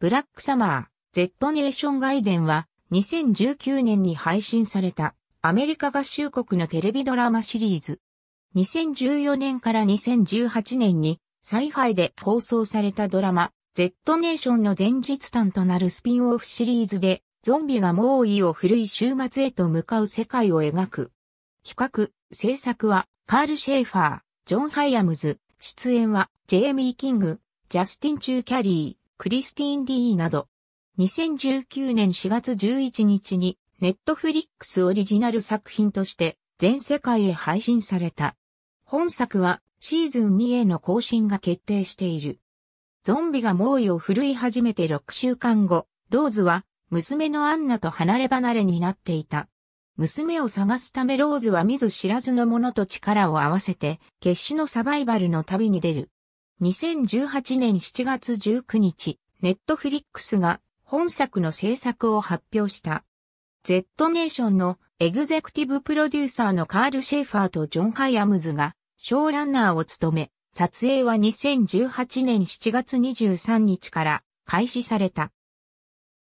ブラックサマー、Z ネーションガイデンは、2019年に配信された、アメリカ合衆国のテレビドラマシリーズ。2014年から2018年に、再配で放送されたドラマ、Z ネーションの前日譚となるスピンオフシリーズで、ゾンビが猛威を振るい週末へと向かう世界を描く。企画、制作は、カール・シェーファー、ジョン・ハイアムズ、出演は、ジェイミー・キング、ジャスティン・チュー・キャリー、クリスティーン・ディーなど、2019年4月11日に、ネットフリックスオリジナル作品として、全世界へ配信された。本作は、シーズン2への更新が決定している。ゾンビが猛威を振るい始めて6週間後、ローズは、娘のアンナと離れ離れになっていた。娘を探すためローズは見ず知らずの者と力を合わせて、決死のサバイバルの旅に出る。2018年7月19日、ネットフリックスが本作の制作を発表した。Z ネーションのエグゼクティブプロデューサーのカール・シェーファーとジョン・ハイアムズがショーランナーを務め、撮影は2018年7月23日から開始された。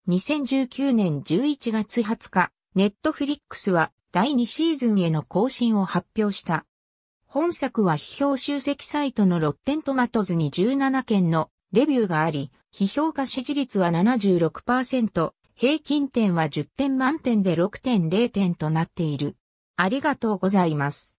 2019年11月20日、ネットフリックスは第2シーズンへの更新を発表した。本作は批評集積サイトのロッテントマトズに17件のレビューがあり、批評価支持率は76%、平均点は10点満点で6.0点となっている。ありがとうございます。